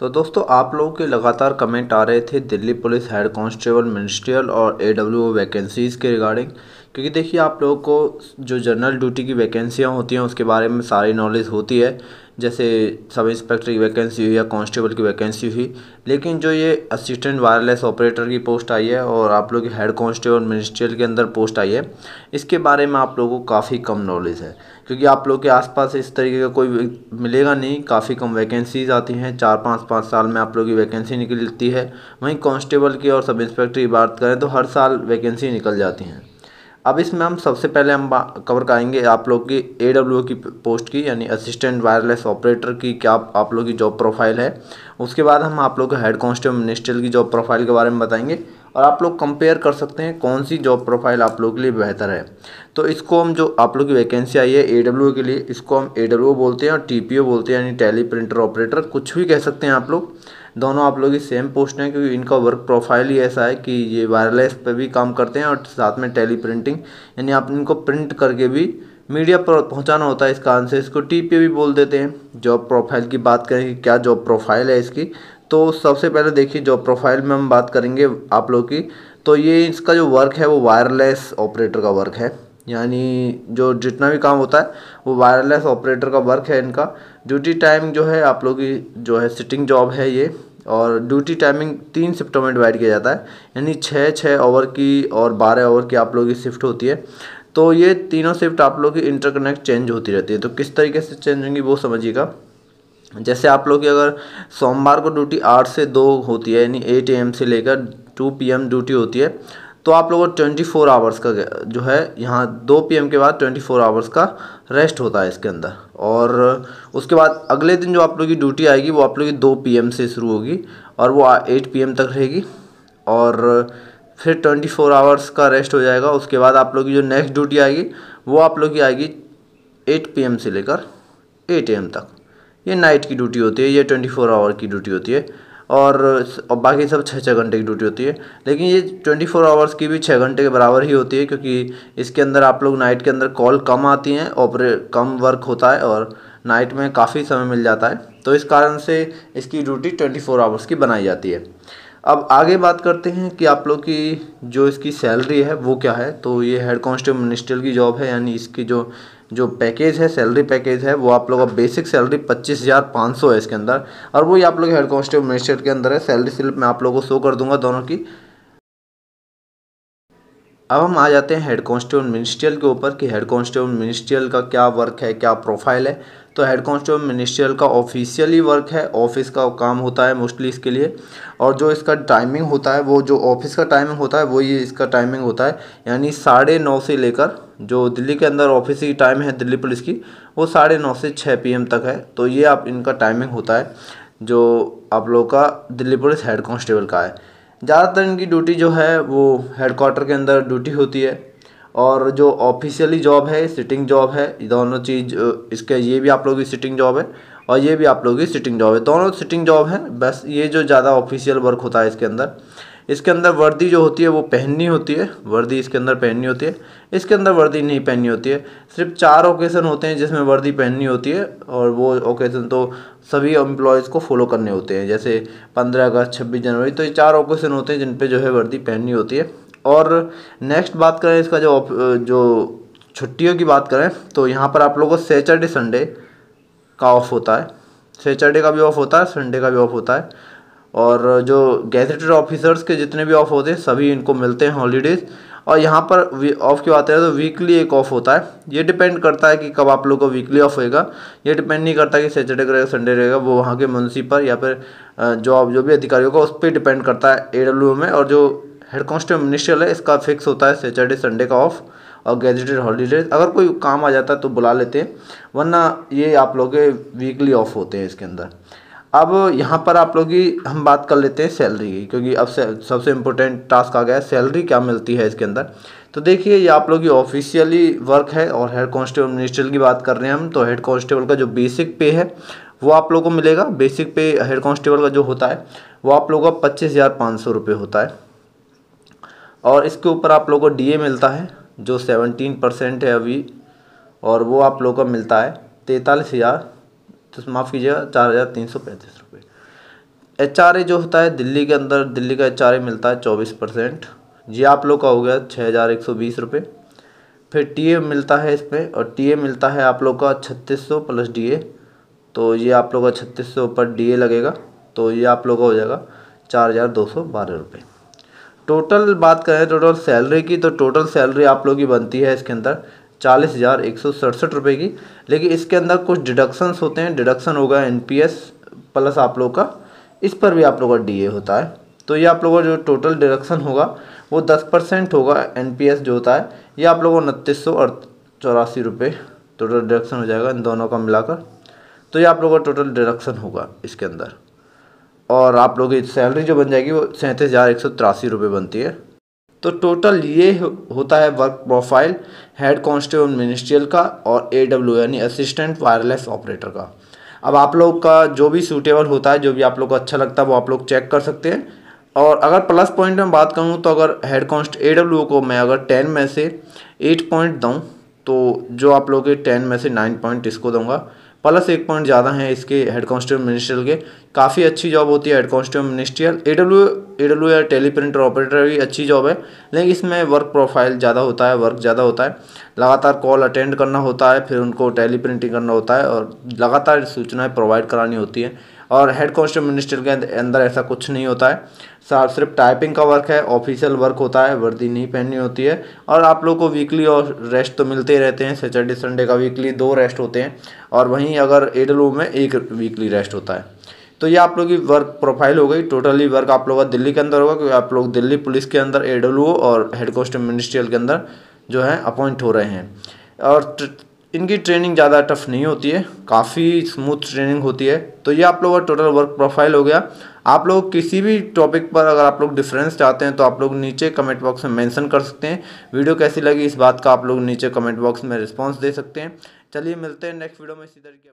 तो दोस्तों आप लोगों के लगातार कमेंट आ रहे थे Delhi police head constable ministerial और ए वैकेंसीज़ के रिगार्डिंग क्योंकि देखिए आप लोगों को जो जनरल ड्यूटी की वैकेंसियाँ होती हैं उसके बारे में सारी नॉलेज होती है जैसे सब इंस्पेक्टर की वैकेंसी हुई या कांस्टेबल की वैकेंसी हुई लेकिन जो ये असिस्टेंट वायरलेस ऑपरेटर की पोस्ट आई है और आप लोग हेड कांस्टेबल मिनिस्ट्रियल के अंदर पोस्ट आई है इसके बारे में आप लोगों को काफ़ी कम नॉलेज है क्योंकि आप लोग के आसपास इस तरीके का कोई मिलेगा नहीं काफ़ी कम वैकेंसीज आती हैं चार पाँच पाँच साल में आप लोग की वैकेंसी निकलती है वहीं कांस्टेबल की और सब इंस्पेक्टर की बात करें तो हर साल वैकेंसी निकल जाती हैं अब इसमें हम सबसे पहले हम कवर कराएंगे आप लोग की ए की पोस्ट की यानी असिस्टेंट वायरलेस ऑपरेटर की क्या आप लोग की जॉब प्रोफाइल है उसके बाद हम आप लोग को हेड कॉन्स्टेबल मिनिस्टर की जॉब प्रोफाइल के बारे में बताएंगे और आप लोग कंपेयर कर सकते हैं कौन सी जॉब प्रोफाइल आप लोग के लिए बेहतर है तो इसको हम जो आप लोग की वैकेंसी आई है ए के लिए इसको हम ए बोलते हैं और टी बोलते हैं यानी टेली प्रिंटर ऑपरेटर कुछ भी कह सकते हैं आप लोग दोनों आप लोग की सेम पोस्ट हैं क्योंकि इनका वर्क प्रोफाइल ही ऐसा है कि ये वायरलेस पर भी काम करते हैं और साथ में टेली प्रिंटिंग यानी आप इनको प्रिंट करके भी मीडिया पर पहुंचाना होता है इस कारण से इसको टी भी बोल देते हैं जॉब प्रोफाइल की बात करें कि क्या जॉब प्रोफाइल है इसकी तो सबसे पहले देखिए जो प्रोफाइल में हम बात करेंगे आप लोग की तो ये इसका जो वर्क है वो वायरलेस ऑपरेटर का वर्क है यानी जो जितना भी काम होता है वो वायरलेस ऑपरेटर का वर्क है इनका ड्यूटी टाइम जो है आप लोग की जो है सिटिंग जॉब है ये और ड्यूटी टाइमिंग तीन शिफ्टों में डिवाइड किया जाता है यानी छः छः ओवर की और बारह ओवर की आप लोग की शिफ्ट होती है तो ये तीनों शिफ्ट आप लोग की इंटरकनेक्ट चेंज होती रहती है तो किस तरीके से चेंज होंगी वो समझिएगा जैसे आप लोग की अगर सोमवार को ड्यूटी आठ से दो होती है यानी एट एम से लेकर टू पी एम ड्यूटी होती है तो आप लोगों को ट्वेंटी फोर आवर्स का जो है यहाँ दो पी एम के बाद ट्वेंटी फोर आवर्स का रेस्ट होता है इसके अंदर और उसके बाद अगले दिन जो आप लोग की ड्यूटी आएगी वो आप लोग की दो पी एम से शुरू होगी और वो एट पी एम तक रहेगी और फिर ट्वेंटी फोर आवर्स का रेस्ट हो जाएगा उसके बाद आप लोग की जो नेक्स्ट ड्यूटी आएगी वो आप लोग की आएगी एट पी एम से लेकर एट ए एम तक ये नाइट की ड्यूटी होती है ये ट्वेंटी फोर आवर की ड्यूटी होती है और, बाकी सब छः छः घंटे की ड्यूटी होती है लेकिन ये ट्वेंटी फोर आवर्स की भी छः घंटे के बराबर ही होती है क्योंकि इसके अंदर आप लोग नाइट के अंदर कॉल कम आती हैं ऑपरे कम वर्क होता है और नाइट में काफ़ी समय मिल जाता है तो इस कारण से इसकी ड्यूटी ट्वेंटी फोर आवर्स की बनाई जाती है अब आगे बात करते हैं कि आप लोग की जो इसकी सैलरी है वो क्या है तो ये हेड कॉन्स्टेबल मिनिस्टर की जॉब है यानी इसकी जो जो पैकेज है सैलरी पैकेज है वो आप लोग का बेसिक सैलरी पच्चीस हज़ार पाँच सौ है इसके अंदर और वही आप लोग हेड कॉन्स्टेबल मजिस्ट्रेट के अंदर है सैलरी स्लिप मैं आप लोगों को शो कर दूंगा दोनों की अब हम आ जाते हैं हेड कॉन्स्टेबल मिनिस्ट्रियल के ऊपर कि हेड कॉन्स्टेबल मिनिस्ट्रियल का क्या वर्क है क्या प्रोफाइल है तो हेड कॉन्स्टेबल मिनिस्ट्रियल का ऑफिशियली वर्क है ऑफिस का काम होता है मोस्टली इसके लिए और जो इसका टाइमिंग होता है वो जो ऑफिस का टाइमिंग होता है वही इसका टाइमिंग होता है यानी साढ़े नौ से लेकर जो दिल्ली के अंदर ऑफिस की टाइम है दिल्ली पुलिस की वो साढ़े नौ से छः पी तक है तो ये आप इनका टाइमिंग होता है जो आप लोग का दिल्ली पुलिस हेड कॉन्स्टेबल का है ज़्यादातर इनकी ड्यूटी जो है वो हेड क्वार्टर के अंदर ड्यूटी होती है और जो ऑफिशियली जॉब है सिटिंग जॉब है दोनों चीज़ इसके ये भी आप लोगों की सिटिंग जॉब है और ये भी आप लोगों की सिटिंग जॉब है दोनों सिटिंग जॉब है बस ये जो ज़्यादा ऑफिशियल वर्क होता है इसके अंदर इसके अंदर वर्दी जो होती है वो पहननी होती है वर्दी इसके अंदर पहननी होती है इसके अंदर वर्दी नहीं पहननी होती है सिर्फ चार ओकेज़न होते हैं जिसमें वर्दी पहननी होती है और वो ओकेज़न तो सभी एम्प्लॉयज़ को फॉलो करने होते हैं जैसे पंद्रह अगस्त छब्बीस जनवरी तो ये चार ओकेज़न होते हैं जिन पर जो है वर्दी पहननी होती है और नेक्स्ट बात करें इसका जो जो छुट्टियों की बात करें तो यहाँ पर आप लोगों को सैटरडे संडे का ऑफ होता है सैटरडे का भी ऑफ होता है संडे का भी ऑफ होता है और जो गैजेटेड ऑफिसर्स के जितने भी ऑफ होते हैं सभी इनको मिलते हैं हॉलीडेज़ और यहाँ पर ऑफ की बात करें तो वीकली एक ऑफ होता है ये डिपेंड करता है कि कब आप लोग को वीकली ऑफ होएगा ये डिपेंड नहीं करता कि सैटरडे रहेगा संडे रहेगा वो वहाँ के मुंसी पर या फिर जो जो भी अधिकारी होगा उस पर डिपेंड करता है ए में और जो हेड कॉन्स्टेबल मिनिस्टर है इसका फिक्स होता है सैटरडे संडे का ऑफ और गेजेटेड हॉलीडे अगर कोई काम आ जाता है तो बुला लेते हैं वरना ये आप लोग के वीकली ऑफ होते हैं इसके अंदर अब यहाँ पर आप लोग की हम बात कर लेते हैं सैलरी की क्योंकि अब सबसे इम्पोर्टेंट टास्क आ गया है सैलरी क्या मिलती है इसके अंदर तो देखिए ये आप लोग की ऑफिशियली वर्क है और हेड कांस्टेबल मिनिस्टर की बात कर रहे हैं हम तो हेड कांस्टेबल का जो बेसिक पे है वो आप लोगों को मिलेगा बेसिक पे हेड कांस्टेबल का जो होता है वो आप लोगों का पच्चीस हज़ार पाँच सौ रुपये होता है और इसके ऊपर आप लोगों को डीए मिलता है जो सेवनटीन परसेंट है अभी और वो आप लोगों का मिलता है तैंतालीस हज़ार तो माफ़ कीजिएगा चार हज़ार तीन सौ पैंतीस रुपये एच आर ए जो होता है दिल्ली के अंदर दिल्ली का एच आर ए मिलता है चौबीस परसेंट ये आप लोग का हो गया छः हज़ार एक सौ बीस रुपये फिर टी ए मिलता है इसमें और टी ए मिलता है आप लोग का छत्तीस सौ प्लस डी ए तो ये आप लोग का छत्तीस सौ पर डी ए लगेगा तो ये आप लोग का हो जाएगा चार हज़ार दो सौ बारह रुपये टोटल बात करें टोटल सैलरी की तो टोटल सैलरी आप लोग की बनती है इसके अंदर चालीस हज़ार एक सौ सड़सठ रुपये की लेकिन इसके अंदर कुछ डिडक्शंस होते हैं डिडक्शन होगा एन पी एस प्लस आप लोग का इस पर भी आप लोग का डी ए होता है तो ये आप लोगों का जो टोटल डिडक्शन होगा वो दस परसेंट होगा एन पी एस जो होता है ये आप लोगों को उनतीस सौ और चौरासी रुपये टोटल डिडक्शन हो जाएगा इन दोनों का मिलाकर तो ये आप लोगों का टोटल डिडक्शन होगा इसके अंदर और आप लोग की सैलरी जो बन जाएगी वो सैंतीस हज़ार एक सौ तिरासी रुपये बनती है तो टोटल ये होता है work profile head constable ministerial का और ए डब्ल्यू यानी असिस्टेंट वायरलेस ऑपरेटर का अब आप लोग का जो भी सूटेबल होता है जो भी आप लोग को अच्छा लगता है वो आप लोग चेक कर सकते हैं और अगर प्लस पॉइंट में बात करूँ तो अगर हेड कॉन्स्ट ए डब्ल्यू को मैं अगर टेन में से एट पॉइंट दूँ तो जो आप लोग के टेन में से नाइन पॉइंट इसको दूँगा प्लस एक पॉइंट ज़्यादा है इसके हेड कॉन्स्टेबल मिनिस्ट्रियल के काफ़ी अच्छी जॉब होती है head constable ministerial A W A W या टेली प्रिंटर ऑपरेटर भी अच्छी जॉब है लेकिन इसमें वर्क प्रोफाइल ज़्यादा होता है वर्क ज़्यादा होता है लगातार कॉल अटेंड करना होता है फिर उनको टेली प्रिंटिंग करना होता है और लगातार सूचनाएँ प्रोवाइड करानी होती है और हेड कॉन्स्टेबल मिनिस्टर के अंदर ऐसा कुछ नहीं होता है साफ सिर्फ टाइपिंग का वर्क है ऑफिशियल वर्क होता है वर्दी नहीं पहननी होती है और आप लोग को वीकली और रेस्ट तो मिलते ही रहते हैं सैटरडे संडे का वीकली दो रेस्ट होते हैं और वहीं अगर एडलो में एक वीकली रेस्ट होता है तो ये आप लोग की वर्क प्रोफाइल हो गई टोटली वर्क आप लोग का दिल्ली के अंदर होगा क्योंकि आप लोग दिल्ली पुलिस के अंदर एडलू और हेड कॉन्स्टेबल मिनिस्ट्रियल के अंदर जो है अपॉइंट हो रहे हैं और इनकी ट्रेनिंग ज़्यादा टफ नहीं होती है काफ़ी स्मूथ ट्रेनिंग होती है तो ये आप लोगों का टोटल वर्क प्रोफाइल हो गया आप लोग किसी भी टॉपिक पर अगर आप लोग डिफरेंस चाहते हैं तो आप लोग नीचे कमेंट बॉक्स में मेंशन कर सकते हैं वीडियो कैसी लगी इस बात का आप लोग नीचे कमेंट बॉक्स में रिस्पॉन्स दे सकते हैं चलिए मिलते हैं नेक्स्ट वीडियो में इसी तरीके